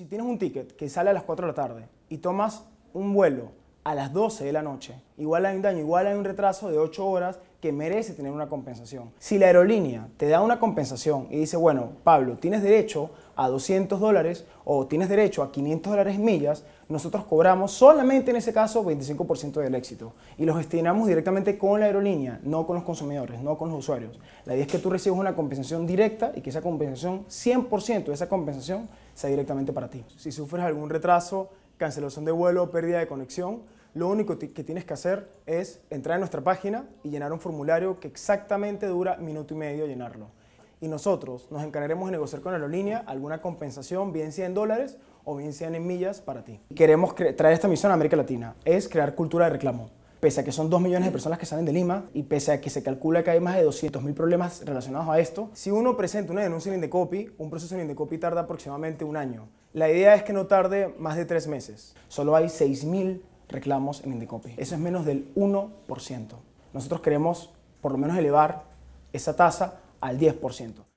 si tienes un ticket que sale a las 4 de la tarde y tomas un vuelo a las 12 de la noche. Igual hay un daño, igual hay un retraso de 8 horas que merece tener una compensación. Si la aerolínea te da una compensación y dice, bueno, Pablo, tienes derecho a 200 dólares o tienes derecho a 500 dólares millas, nosotros cobramos solamente en ese caso 25% del éxito y los gestionamos directamente con la aerolínea, no con los consumidores, no con los usuarios. La idea es que tú recibas una compensación directa y que esa compensación, 100% de esa compensación, sea directamente para ti. Si sufres algún retraso, cancelación de vuelo, o pérdida de conexión, lo único que tienes que hacer es entrar en nuestra página y llenar un formulario que exactamente dura minuto y medio llenarlo. Y nosotros nos encargaremos de negociar con aerolínea alguna compensación, bien sea en dólares o bien sean en millas para ti. Queremos traer esta misión a América Latina, es crear cultura de reclamo. Pese a que son dos millones de personas que salen de Lima y pese a que se calcula que hay más de 200 mil problemas relacionados a esto, si uno presenta una denuncia en Indecopy, un proceso en Indecopy tarda aproximadamente un año. La idea es que no tarde más de tres meses. Solo hay 6.000 reclamos en Indicopi. Eso es menos del 1%. Nosotros queremos por lo menos elevar esa tasa al 10%.